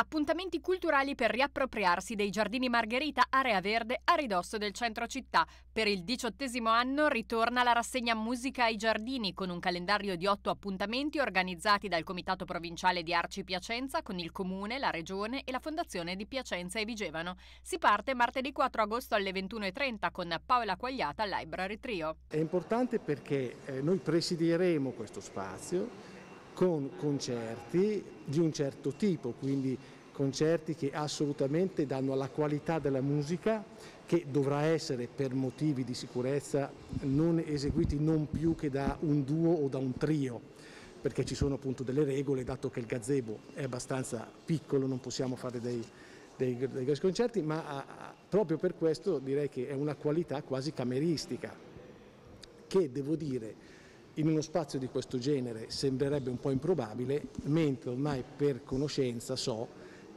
Appuntamenti culturali per riappropriarsi dei Giardini Margherita Area Verde a ridosso del centro città. Per il diciottesimo anno ritorna la rassegna Musica ai Giardini con un calendario di otto appuntamenti organizzati dal Comitato Provinciale di Arci Piacenza con il Comune, la Regione e la Fondazione di Piacenza e Vigevano. Si parte martedì 4 agosto alle 21.30 con Paola Quagliata al Library Trio. È importante perché eh, noi presidieremo questo spazio con concerti di un certo tipo, quindi concerti che assolutamente danno alla qualità della musica che dovrà essere per motivi di sicurezza non eseguiti non più che da un duo o da un trio perché ci sono appunto delle regole dato che il gazebo è abbastanza piccolo non possiamo fare dei, dei, dei concerti ma a, proprio per questo direi che è una qualità quasi cameristica che devo dire in uno spazio di questo genere sembrerebbe un po' improbabile, mentre ormai per conoscenza so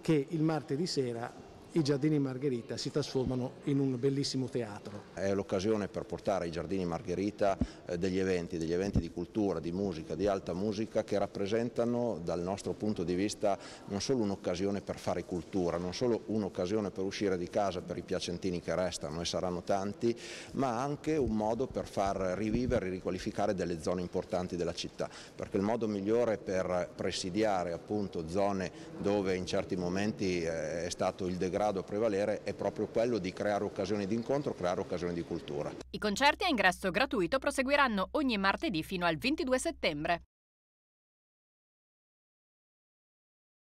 che il martedì sera i Giardini Margherita si trasformano in un bellissimo teatro. È l'occasione per portare ai Giardini Margherita eh, degli eventi, degli eventi di cultura, di musica, di alta musica che rappresentano dal nostro punto di vista non solo un'occasione per fare cultura, non solo un'occasione per uscire di casa per i piacentini che restano e saranno tanti, ma anche un modo per far rivivere e riqualificare delle zone importanti della città, perché il modo migliore per presidiare appunto zone dove in certi momenti eh, è stato il degrado grado a prevalere è proprio quello di creare occasioni di incontro, creare occasioni di cultura. I concerti a ingresso gratuito proseguiranno ogni martedì fino al 22 settembre.